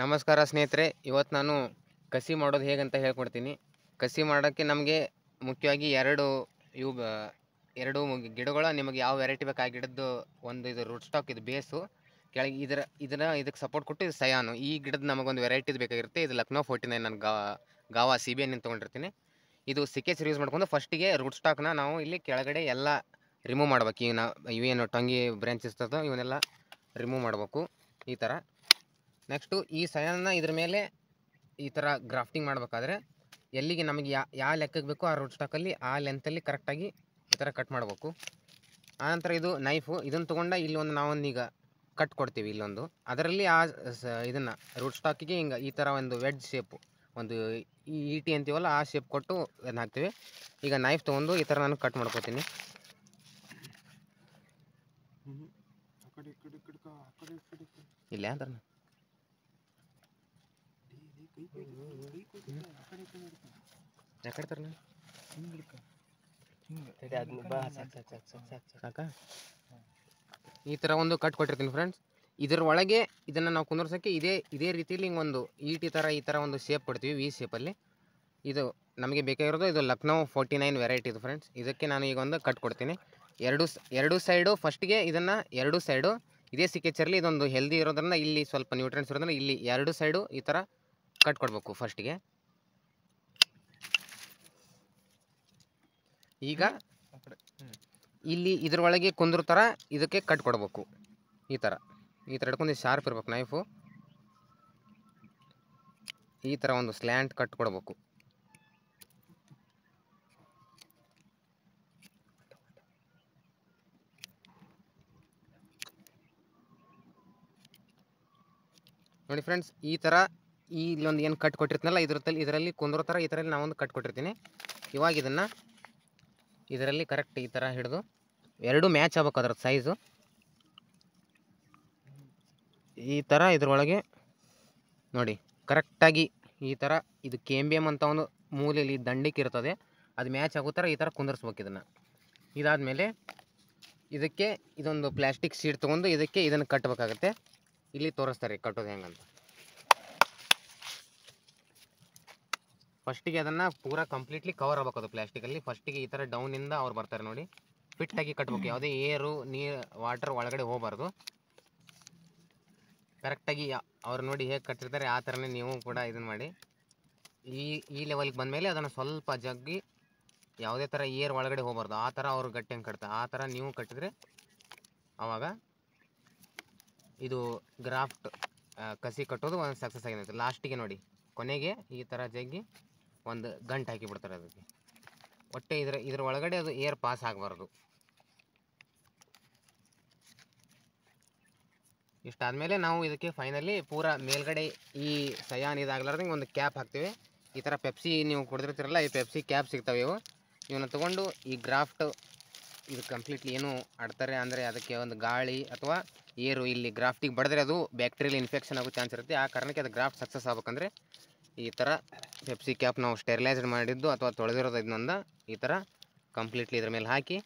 ನಮಸ್ಕಾರ ಸ್ನೇಹಿತರೆ ಇವತ್ತು ನಾನು ಕಸಿ ಮಾಡೋದು ಹೇಗಂತ ಹೇಳ್ಕೊಡ್ತೀನಿ ಕಸಿ ಮಾಡೋಕ್ಕೆ ನಮಗೆ ಮುಖ್ಯವಾಗಿ ಎರಡು ಇವು ಎರಡು ಗಿಡಗಳು ನಿಮಗೆ ಯಾವ ವೆರೈಟಿ ಬೇಕು ಆ ಗಿಡದ್ದು ಒಂದು ಇದು ರೂಟ್ ಸ್ಟಾಕ್ ಇದು ಬೇಸು ಕೆಳಗೆ ಇದರ ಇದನ್ನ ಇದಕ್ಕೆ ಸಪೋರ್ಟ್ ಕೊಟ್ಟು ಇದು ಸಯಾನು ಈ ಗಿಡದ ನಮಗೊಂದು ವೆರೈಟಿದು ಬೇಕಾಗಿರುತ್ತೆ ಇದು ಲಕ್ನೋ ಫೋರ್ಟಿ ನೈನ್ ನಾನು ಗಾ ಗಾವಾ ಸಿ ಬಿ ಎನ್ ತೊಗೊಂಡಿರ್ತೀನಿ ಇದು ಸಿಕ್ಕೇಸ್ ಯೂಸ್ ಮಾಡ್ಕೊಂಡು ಫಸ್ಟಿಗೆ ರೂಟ್ ಸ್ಟಾಕ್ನ ನಾವು ಇಲ್ಲಿ ಕೆಳಗಡೆ ಎಲ್ಲ ರಿಮೂವ್ ಮಾಡ್ಬೇಕು ಈ ನಾವು ಇವೇನು ಟೊಂಗಿ ಬ್ರ್ಯಾಂಚಸ್ ಇವನ್ನೆಲ್ಲ ರಿಮೂವ್ ಮಾಡಬೇಕು ಈ ಥರ ನೆಕ್ಸ್ಟು ಈ ಸಯನ್ನ ಇದ್ರ ಮೇಲೆ ಈ ಥರ ಗ್ರಾಫ್ಟಿಂಗ್ ಮಾಡಬೇಕಾದ್ರೆ ಎಲ್ಲಿಗೆ ನಮಗೆ ಯಾ ಯಾವ ಲೆಕ್ಕಕ್ಕೆ ಬೇಕೋ ಆ ರೂಟ್ ಸ್ಟಾಕಲ್ಲಿ ಆ ಲೆಂತಲ್ಲಿ ಕರೆಕ್ಟಾಗಿ ಈ ಥರ ಕಟ್ ಮಾಡಬೇಕು ಆನಂತರ ಇದು ನೈಫು ಇದನ್ನು ತೊಗೊಂಡ ಇಲ್ಲೊಂದು ನಾವೊಂದು ಈಗ ಕಟ್ ಕೊಡ್ತೀವಿ ಇಲ್ಲೊಂದು ಅದರಲ್ಲಿ ಆ ಸ ಇದನ್ನು ರೂಟ್ ಸ್ಟಾಕಿಗೆ ಹಿಂಗೆ ಈ ಥರ ಒಂದು ವೆಡ್ ಶೇಪು ಒಂದು ಈ ಈಟಿ ಅಂತೀವಲ್ಲ ಆ ಶೇಪ್ ಕೊಟ್ಟು ಇದನ್ನು ಹಾಕ್ತೀವಿ ಈಗ ನೈಫ್ ತೊಗೊಂಡು ಈ ಥರ ನಾನು ಕಟ್ ಮಾಡ್ಕೋತೀನಿ ಇಲ್ಲ ಅಂತಾರೆ ಈ ತರ ಒಂದು ಕಟ್ ಕೊಟ್ಟಿರ್ತೀನಿ ಫ್ರೆಂಡ್ಸ್ ಇದರ ಒಳಗೆ ಇದನ್ನು ನಾವು ಕುಂದರ್ಸೋಕ್ಕೆ ಇದೇ ಇದೇ ರೀತಿಯಲ್ಲಿ ಹಿಂಗೆ ಒಂದು ಈಟಿ e ತರ ಈ ತರ ಒಂದು ಶೇಪ್ ಕೊಡ್ತೀವಿ ವಿ ಶೇಪಲ್ಲಿ ಇದು ನಮಗೆ ಬೇಕಾಗಿರೋದು ಇದು ಲಕ್ನೋ ಫೋರ್ಟಿ ನೈನ್ ವೆರೈಟಿ ಇದು ಫ್ರೆಂಡ್ಸ್ ಇದಕ್ಕೆ ನಾನು ಈಗ ಒಂದು ಕಟ್ ಕೊಡ್ತೀನಿ ಎರಡು ಎರಡು ಸೈಡು ಫಸ್ಟ್ಗೆ ಇದನ್ನ ಎರಡು ಸೈಡು ಇದೇ ಸಿಕ್ಕೇಚರ್ಲಿ ಇದೊಂದು ಹೆಲ್ದಿ ಇರೋದ್ರಿಂದ ಇಲ್ಲಿ ಸ್ವಲ್ಪ ನ್ಯೂಟ್ರೆನ್ಸ್ ಇರೋದ್ರಿಂದ ಇಲ್ಲಿ ಎರಡು ಸೈಡು ಈ ಥರ ಕಟ್ ಕೊಡಬೇಕು ಫಸ್ಟ್ಗೆ ಈಗ ಇಲ್ಲಿ ಇದ್ರೊಳಗೆ ಕುಂದ್ರ ಥರ ಇದಕ್ಕೆ ಕಟ್ ಕೊಡಬೇಕು ಈ ಥರ ಈ ಥರ ಹಿಡ್ಕೊಂಡು ಶಾರ್ಪ್ ಇರ್ಬೇಕು ನೈಫು ಈ ಥರ ಒಂದು ಸ್ಲ್ಯಾಂಟ್ ಕಟ್ ಕೊಡಬೇಕು ನೋಡಿ ಫ್ರೆಂಡ್ಸ್ ಈ ಥರ ಈ ಇಲ್ಲೊಂದು ಏನು ಕಟ್ ಕೊಟ್ಟಿರ್ತೀನಲ್ಲ ಇದ್ರಲ್ಲಿ ಇದರಲ್ಲಿ ಕುಂದ್ರೋ ಥರ ಈ ಥರಲ್ಲಿ ನಾವೊಂದು ಕಟ್ ಕೊಟ್ಟಿರ್ತೀನಿ ಇವಾಗ ಇದನ್ನು ಇದರಲ್ಲಿ ಕರೆಕ್ಟ್ ಈ ಥರ ಹಿಡಿದು ಎರಡೂ ಮ್ಯಾಚ್ ಆಗ್ಬೇಕು ಅದ್ರದ್ದು ಸೈಜು ಈ ಥರ ಇದ್ರೊಳಗೆ ನೋಡಿ ಕರೆಕ್ಟಾಗಿ ಈ ಥರ ಇದು ಕೆ ಎಮ್ ಬಿ ಎಮ್ ಅಂತ ಒಂದು ಮೂಲೆಯಲ್ಲಿ ದಂಡಕ್ಕೆ ಇರ್ತದೆ ಅದು ಮ್ಯಾಚ್ ಆಗೋ ಥರ ಈ ಥರ ಕುಂದರ್ಸ್ಬೇಕು ಇದನ್ನು ಇದಾದಮೇಲೆ ಇದಕ್ಕೆ ಇದೊಂದು ಪ್ಲ್ಯಾಸ್ಟಿಕ್ ಸೀಟ್ ತೊಗೊಂಡು ಇದಕ್ಕೆ ಇದನ್ನು ಕಟ್ಟಬೇಕಾಗತ್ತೆ ಇಲ್ಲಿ ತೋರಿಸ್ತಾರೆ ಕಟ್ಟೋದು ಹೆಂಗಂತ ಫಸ್ಟಿಗೆ ಅದನ್ನು ಪೂರ ಕಂಪ್ಲೀಟ್ಲಿ ಕವರ್ ಆಗಬೇಕು ಅದು ಪ್ಲಾಸ್ಟಿಕಲ್ಲಿ ಫಸ್ಟಿಗೆ ಈ ಥರ ಡೌನಿಂದ ಅವ್ರು ಬರ್ತಾರೆ ನೋಡಿ ಫಿಟ್ಟಾಗಿ ಕಟ್ಬೇಕು ಯಾವುದೇ ಏರು ನೀರು ವಾಟರ್ ಒಳಗಡೆ ಹೋಗಬಾರ್ದು ಕರೆಕ್ಟಾಗಿ ಅವ್ರು ನೋಡಿ ಹೇಗೆ ಕಟ್ಟಿರ್ತಾರೆ ಆ ಥರನೇ ನೀವು ಕೂಡ ಇದನ್ನು ಮಾಡಿ ಈ ಈ ಲೆವೆಲ್ಗೆ ಬಂದಮೇಲೆ ಅದನ್ನು ಸ್ವಲ್ಪ ಜಗ್ಗಿ ಯಾವುದೇ ಥರ ಏರ್ ಒಳಗಡೆ ಹೋಗಬಾರ್ದು ಆ ಥರ ಅವ್ರು ಗಟ್ಟಿ ಹಂಗೆ ಕಟ್ತಾರೆ ಆ ಥರ ನೀವು ಕಟ್ಟಿದ್ರೆ ಆವಾಗ ಇದು ಗ್ರಾಫ್ಟ್ ಕಸಿ ಕಟ್ಟೋದು ಒಂದು ಸಕ್ಸಸ್ ಆಗಿರುತ್ತೆ ಲಾಸ್ಟಿಗೆ ನೋಡಿ ಕೊನೆಗೆ ಈ ಥರ ಜಗ್ಗಿ ಒಂದು ಗಂಟು ಹಾಕಿ ಬಿಡ್ತಾರೆ ಅದಕ್ಕೆ ಒಟ್ಟೆ ಇದ್ರ ಇದರ ಒಳಗಡೆ ಅದು ಏರ್ ಪಾಸ್ ಆಗಬಾರ್ದು ಇಷ್ಟಾದಮೇಲೆ ನಾವು ಇದಕ್ಕೆ ಫೈನಲಿ ಪೂರ ಮೇಲ್ಗಡೆ ಈ ಸಯಾನ್ ಇದಾಗಲಾರ್ದಂಗೆ ಒಂದು ಕ್ಯಾಪ್ ಹಾಕ್ತೀವಿ ಈ ಥರ ಪೆಪ್ಸಿ ನೀವು ಕೊಡ್ತಿರ್ತೀರಲ್ಲ ಈ ಪೆಪ್ಸಿ ಕ್ಯಾಪ್ ಸಿಗ್ತವೆ ಇವು ಇವನ್ನ ತೊಗೊಂಡು ಈ ಗ್ರಾಫ್ಟ್ ಇದು ಕಂಪ್ಲೀಟ್ಲಿ ಏನು ಆಡ್ತಾರೆ ಅಂದರೆ ಅದಕ್ಕೆ ಒಂದು ಗಾಳಿ ಅಥವಾ ಏರು ಇಲ್ಲಿ ಗ್ರಾಫ್ಟಿಗೆ ಬಡಿದ್ರೆ ಅದು ಬ್ಯಾಕ್ಟೀರಿಯಲ್ ಇನ್ಫೆಕ್ಷನ್ ಆಗೋ ಚಾನ್ಸ್ ಇರುತ್ತೆ ಆ ಕಾರಣಕ್ಕೆ ಅದು ಗ್ರಾಫ್ಟ್ ಸಕ್ಸಸ್ ಆಗ್ಬೇಕಂದ್ರೆ ಈ ಥರ ಪೆಪ್ಸಿ ಕ್ಯಾಪ್ ನಾವು ಸ್ಟೆರಿಲೈಸ್ಡ್ ಮಾಡಿದ್ದು ಅಥವಾ ತೊಳೆದಿರೋದು ಈ ಥರ ಕಂಪ್ಲೀಟ್ಲಿ ಇದ್ರ ಮೇಲೆ ಹಾಕಿ